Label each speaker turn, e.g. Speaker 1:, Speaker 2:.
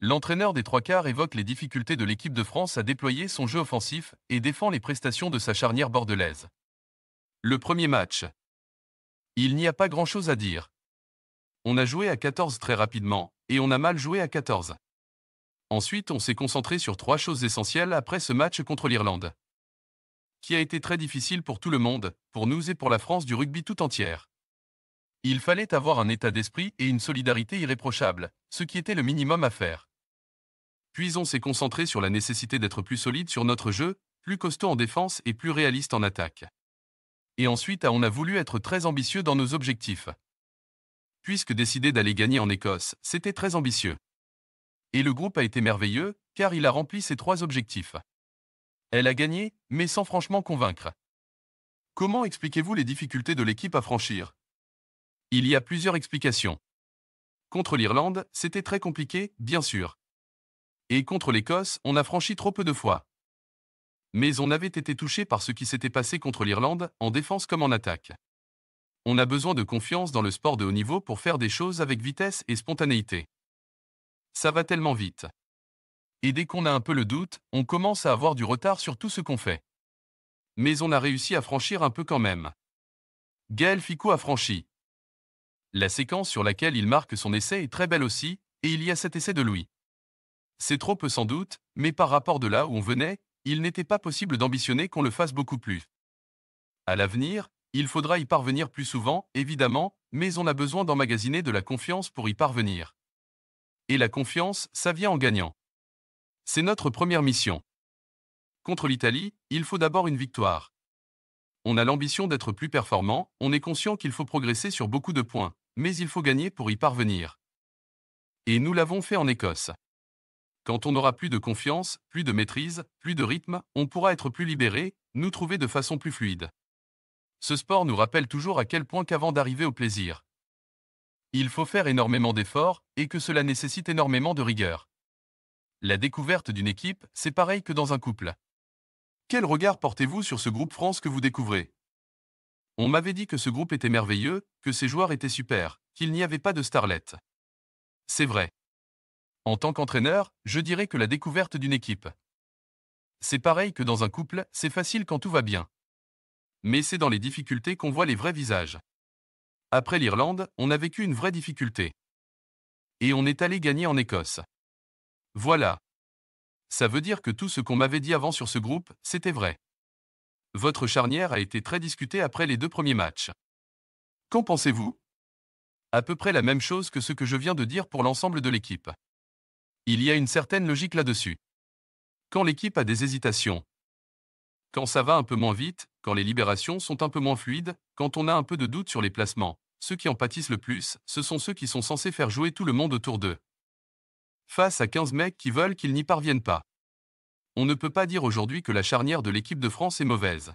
Speaker 1: L'entraîneur des trois quarts évoque les difficultés de l'équipe de France à déployer son jeu offensif et défend les prestations de sa charnière bordelaise. Le premier match. Il n'y a pas grand-chose à dire. On a joué à 14 très rapidement, et on a mal joué à 14. Ensuite, on s'est concentré sur trois choses essentielles après ce match contre l'Irlande. Qui a été très difficile pour tout le monde, pour nous et pour la France du rugby tout entière. Il fallait avoir un état d'esprit et une solidarité irréprochable, ce qui était le minimum à faire. Puis on s'est concentré sur la nécessité d'être plus solide sur notre jeu, plus costaud en défense et plus réaliste en attaque. Et ensuite on a voulu être très ambitieux dans nos objectifs. Puisque décider d'aller gagner en Écosse, c'était très ambitieux. Et le groupe a été merveilleux, car il a rempli ses trois objectifs. Elle a gagné, mais sans franchement convaincre. Comment expliquez-vous les difficultés de l'équipe à franchir Il y a plusieurs explications. Contre l'Irlande, c'était très compliqué, bien sûr. Et contre l'Écosse, on a franchi trop peu de fois. Mais on avait été touché par ce qui s'était passé contre l'Irlande, en défense comme en attaque. On a besoin de confiance dans le sport de haut niveau pour faire des choses avec vitesse et spontanéité. Ça va tellement vite. Et dès qu'on a un peu le doute, on commence à avoir du retard sur tout ce qu'on fait. Mais on a réussi à franchir un peu quand même. Gaël Fico a franchi. La séquence sur laquelle il marque son essai est très belle aussi, et il y a cet essai de Louis. C'est trop peu sans doute, mais par rapport de là où on venait, il n'était pas possible d'ambitionner qu'on le fasse beaucoup plus. À l'avenir, il faudra y parvenir plus souvent, évidemment, mais on a besoin d'emmagasiner de la confiance pour y parvenir. Et la confiance, ça vient en gagnant. C'est notre première mission. Contre l'Italie, il faut d'abord une victoire. On a l'ambition d'être plus performant, on est conscient qu'il faut progresser sur beaucoup de points, mais il faut gagner pour y parvenir. Et nous l'avons fait en Écosse. Quand on aura plus de confiance, plus de maîtrise, plus de rythme, on pourra être plus libéré, nous trouver de façon plus fluide. Ce sport nous rappelle toujours à quel point qu'avant d'arriver au plaisir, il faut faire énormément d'efforts et que cela nécessite énormément de rigueur. La découverte d'une équipe, c'est pareil que dans un couple. Quel regard portez-vous sur ce groupe France que vous découvrez On m'avait dit que ce groupe était merveilleux, que ses joueurs étaient super, qu'il n'y avait pas de starlette. C'est vrai. En tant qu'entraîneur, je dirais que la découverte d'une équipe. C'est pareil que dans un couple, c'est facile quand tout va bien. Mais c'est dans les difficultés qu'on voit les vrais visages. Après l'Irlande, on a vécu une vraie difficulté. Et on est allé gagner en Écosse. Voilà. Ça veut dire que tout ce qu'on m'avait dit avant sur ce groupe, c'était vrai. Votre charnière a été très discutée après les deux premiers matchs. Qu'en pensez-vous À peu près la même chose que ce que je viens de dire pour l'ensemble de l'équipe. Il y a une certaine logique là-dessus. Quand l'équipe a des hésitations, quand ça va un peu moins vite, quand les libérations sont un peu moins fluides, quand on a un peu de doute sur les placements, ceux qui en pâtissent le plus, ce sont ceux qui sont censés faire jouer tout le monde autour d'eux. Face à 15 mecs qui veulent qu'ils n'y parviennent pas. On ne peut pas dire aujourd'hui que la charnière de l'équipe de France est mauvaise.